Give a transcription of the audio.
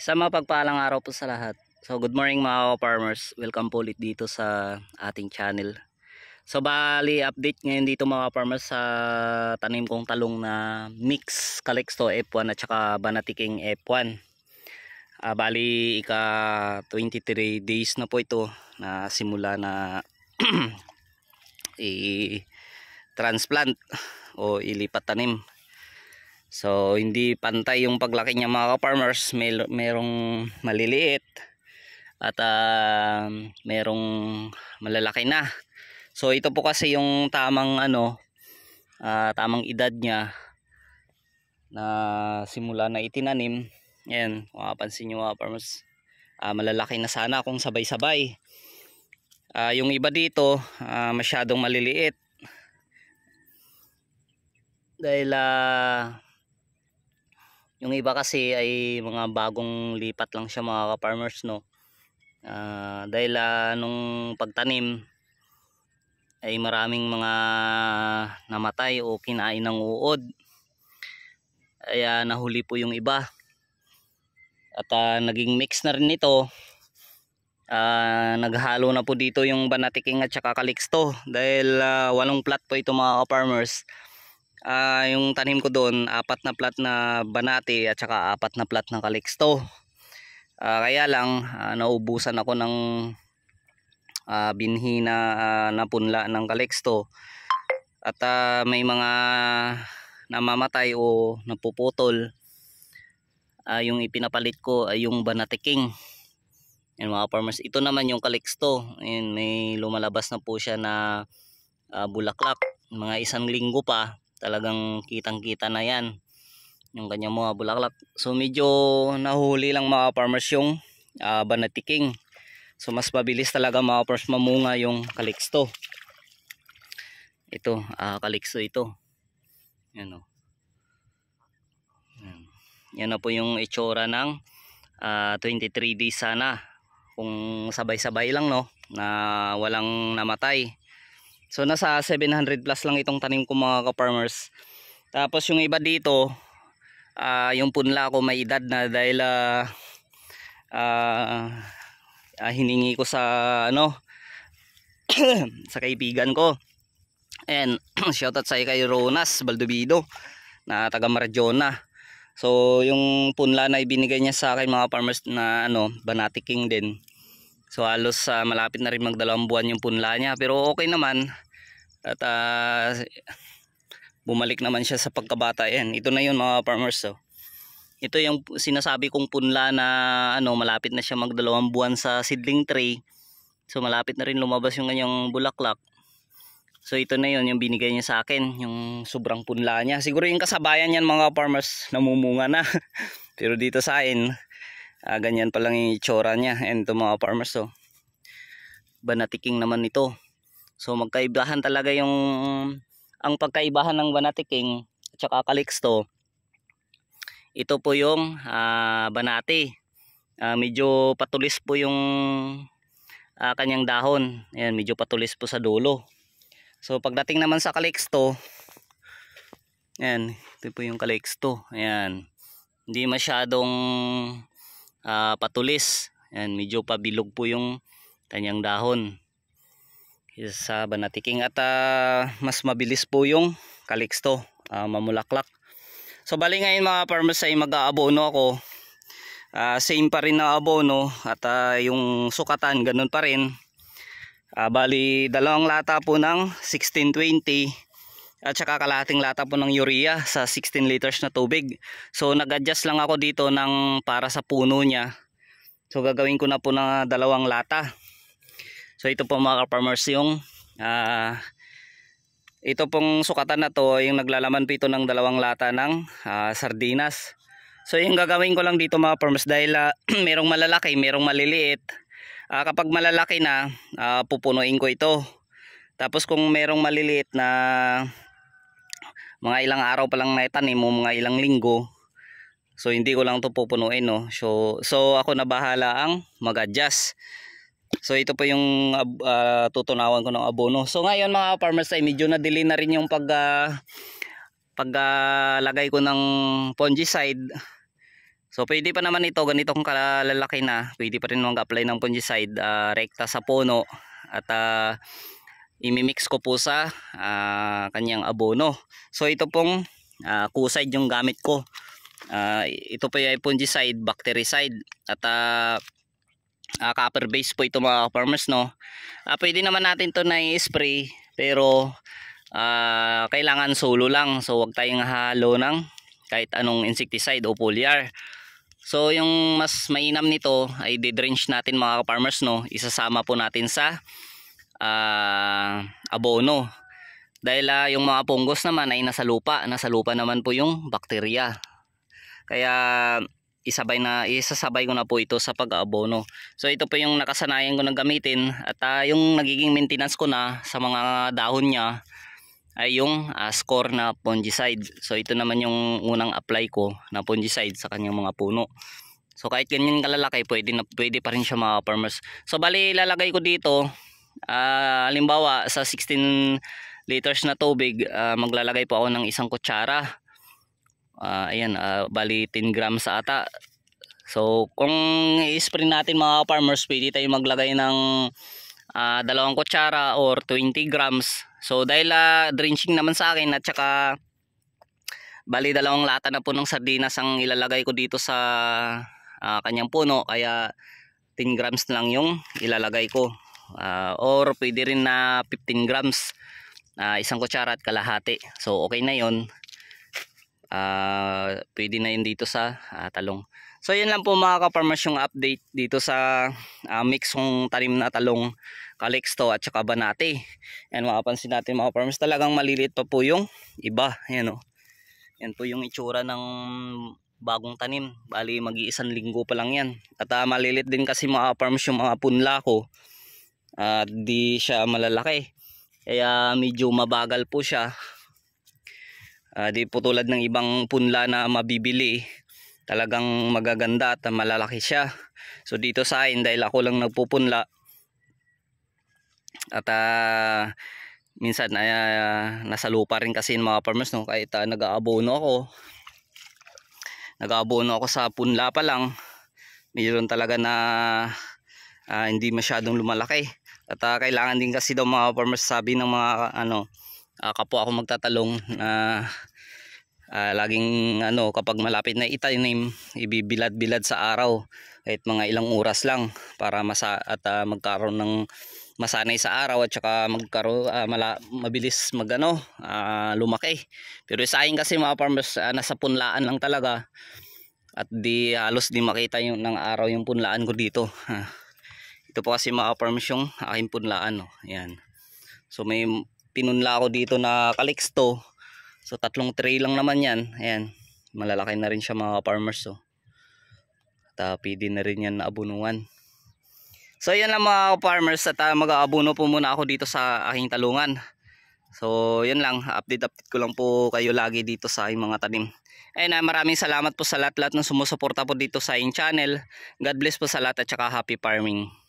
Sa mga pagpaalang araw po sa lahat. So good morning mga farmers. Welcome po ulit dito sa ating channel. So bali update ngayon dito mga farmers sa tanim kong talong na mix Calexto F1 at saka Banatiking F1. Uh, ah, bali ika 23 days na po ito na simula na i-transplant o ilipat tanim. So hindi pantay yung paglaki niya mga farmers May merong maliliit at uh, merong malalaki na. So ito po kasi yung tamang ano uh, tamang edad niya na simula na itinanim. Ayan, makapansin niyo mga farmers. Uh, ah, malalaki na sana kung sabay-sabay. Uh, yung iba dito uh, masyadong maliliit. Dahil uh, yung iba kasi ay mga bagong lipat lang siya mga farmers no. Uh, dahil uh, nung pagtanim ay maraming mga namatay o kinain ng uod. Kaya uh, nahuli po yung iba. At uh, naging mix na rin ito. Uh, naghalo na po dito yung banatiking at saka kaliksto dahil uh, walong plat po ito mga farmers uh, yung tanim ko doon apat na plat na banati at saka apat na plat ng kaliksto uh, ah, kaya lang uh, naubusan ako ng uh, binhi na uh, napunla ng kaliksto at uh, may mga namamatay o napuputol uh, yung ipinapalit ko ay uh, yung banati king and mga farmers ito naman yung kaliksto and may lumalabas na po siya na uh, bulaklak mga isang linggo pa talagang kitang kita na yan yung kanyang mga bulaklak so medyo nahuli lang mga farmers yung uh, banatiking so mas mabilis talaga mga farmers mamunga yung kaliksto ito uh, ah, kaliksto ito yan o oh. yan. yan na po yung itsura ng uh, ah, 23 days sana kung sabay-sabay lang no na walang namatay So nasa 700 plus lang itong tanim ko mga ka-farmers. Tapos yung iba dito, uh, yung punla ko may edad na dahil uh, uh, uh, hiningi ko sa ano sa kaibigan ko. And shoutout sa kay Ronas Baldobido na taga Marjona. So yung punla na ibinigay niya sa akin mga farmers na ano, Banati King din. So halos uh, malapit na rin magdalawang buwan yung punla niya pero okay naman at uh, bumalik naman siya sa pagkabata. Yan, ito na yun mga farmers. So. Oh. Ito yung sinasabi kong punla na ano, malapit na siya magdalawang buwan sa seedling tray. So malapit na rin lumabas yung kanyang bulaklak. So ito na yun yung binigay niya sa akin, yung sobrang punla niya. Siguro yung kasabayan niyan mga farmers, namumunga na. Pero dito sa akin, Ah, ganyan pa lang yung itsura niya and to mga farmers so oh. banatiking naman ito so magkaibahan talaga yung ang pagkaibahan ng banatiking at saka kalixto ito po yung uh, banati uh, medyo patulis po yung uh, kanyang dahon ayan medyo patulis po sa dulo so pagdating naman sa kalixto ayan ito po yung kalixto ayan hindi masyadong uh, patulis. Yan, medyo pabilog po yung kanyang dahon. Isa banatiking at uh, mas mabilis po yung kaliksto, uh, mamulaklak. So bali ngayon mga farmers ay mag-aabono ako. Uh, same pa rin na abono at uh, yung sukatan ganun pa rin. Uh, bali dalawang lata po ng 1620 at saka kalahating lata po ng urea sa 16 liters na tubig. So nag-adjust lang ako dito ng para sa puno niya. So gagawin ko na po na ah, dalawang lata. So ito po mga farmers yung uh, ito pong sukatan na to yung naglalaman po ito ng dalawang lata ng uh, sardinas. So yung gagawin ko lang dito mga farmers dahil uh, merong malalaki, merong maliliit. Uh, kapag malalaki na, uh, pupunuin ko ito. Tapos kung merong maliliit na mga ilang araw pa lang naitanim mo, mga ilang linggo. So hindi ko lang to pupunuin no. So so ako na bahala ang mag-adjust. So ito po yung uh, tutunawan ko ng abono. So ngayon mga farmers ay medyo na-delay na rin yung pag uh, ah, paglagay ah, uh, ko ng fungicide. So pwede pa naman ito ganito kung kalalaki na, pwede pa rin mag-apply ng fungicide uh, rekta sa puno at uh, imimix ko po sa uh, kanyang abono. So ito pong uh, kuside yung gamit ko. Uh, ito po ay fungicide, bactericide at uh, uh, copper base po ito mga farmers no. Uh, pwede naman natin to na i-spray pero uh, kailangan solo lang. So wag tayong halo ng kahit anong insecticide o foliar. So yung mas mainam nito ay didrench natin mga farmers no. Isasama po natin sa uh, abono. Dahil uh, yung mga fungus naman ay nasa lupa, nasa lupa naman po yung bakterya. Kaya isabay na isasabay ko na po ito sa pag-abono. So ito po yung nakasanayan ko na gamitin at uh, yung nagiging maintenance ko na sa mga dahon niya ay yung uh, score na fungicide. So ito naman yung unang apply ko na fungicide sa kanyang mga puno. So kahit ganyan kalalaki pwede na pwede pa rin siya mga farmers. So bali ilalagay ko dito Uh, halimbawa, sa 16 liters na tubig, uh, maglalagay po ako ng isang kutsara. Uh, ayan, uh, bali 10 grams sa ata. So, kung i-spray natin mga farmers, pwede tayo maglagay ng uh, dalawang kutsara or 20 grams. So, dahil uh, drenching naman sa akin at saka bali dalawang lata na po ng sardinas ang ilalagay ko dito sa uh, kanyang puno kaya 10 grams lang yung ilalagay ko uh, or pwede rin na 15 grams uh, isang kutsara at kalahati so okay na yon uh, ah, pwede na yun dito sa uh, talong so yun lang po mga kaparmers yung update dito sa uh, mix ng tanim na talong kalexto at saka banate and makapansin natin mga kaparmers talagang maliliit pa po yung iba yan o oh. yan po yung itsura ng bagong tanim bali mag-iisang linggo pa lang yan at uh, maliliit din kasi mga farms yung mga punla ko at uh, di siya malalaki kaya medyo mabagal po siya uh, di po tulad ng ibang punla na mabibili talagang magaganda at malalaki siya so dito sa akin dahil ako lang nagpupunla at uh, minsan uh, nasa lupa rin kasi ng mga farmers no kahit uh, nag-aabono ako nag-aabono ako sa punla pa lang mayroon talaga na uh, hindi masyadong lumalaki at uh, kailangan din kasi daw mga farmers sabi ng mga ano, uh, kapwa ako magtatalong na uh, uh, laging ano kapag malapit na itanim, ibibilad-bilad sa araw kahit mga ilang oras lang para masa at uh, magkaroon ng masanay sa araw at saka magkaroon uh, mala, mabilis magano uh, lumaki. Pero sa akin kasi mga farmers uh, nasa punlaan lang talaga at di halos di makita yung ng araw yung punlaan ko dito. Huh. Ito po kasi mga farms yung aking punlaan. No? Ayan. So may pinunla ako dito na kalixto. So tatlong tray lang naman yan. Ayan. Malalaki na rin siya mga farmers. So. Oh. At uh, pwede na rin yan na abunuan. So yan lang mga farmers at uh, mag-aabuno po muna ako dito sa aking talungan. So yun lang, update update ko lang po kayo lagi dito sa aking mga tanim. Ayun na, uh, maraming salamat po sa lahat-lahat ng sumusuporta po dito sa aking channel. God bless po sa lahat at saka happy farming.